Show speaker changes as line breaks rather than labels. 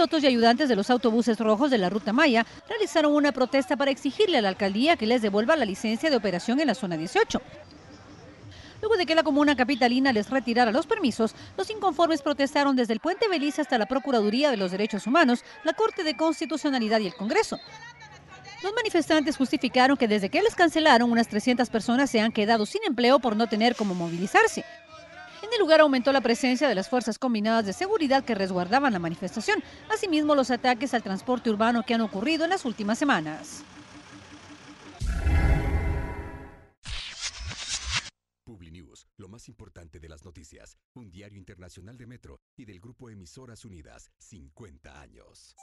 pilotos y ayudantes de los autobuses rojos de la Ruta Maya realizaron una protesta para exigirle a la alcaldía que les devuelva la licencia de operación en la zona 18. Luego de que la comuna capitalina les retirara los permisos, los inconformes protestaron desde el puente Belice hasta la Procuraduría de los Derechos Humanos, la Corte de Constitucionalidad y el Congreso. Los manifestantes justificaron que desde que les cancelaron, unas 300 personas se han quedado sin empleo por no tener cómo movilizarse. En el lugar aumentó la presencia de las fuerzas combinadas de seguridad que resguardaban la manifestación, asimismo los ataques al transporte urbano que han ocurrido en las últimas semanas.
News, lo más importante de las noticias, un diario internacional
de Metro y del grupo Emisoras Unidas, 50 años.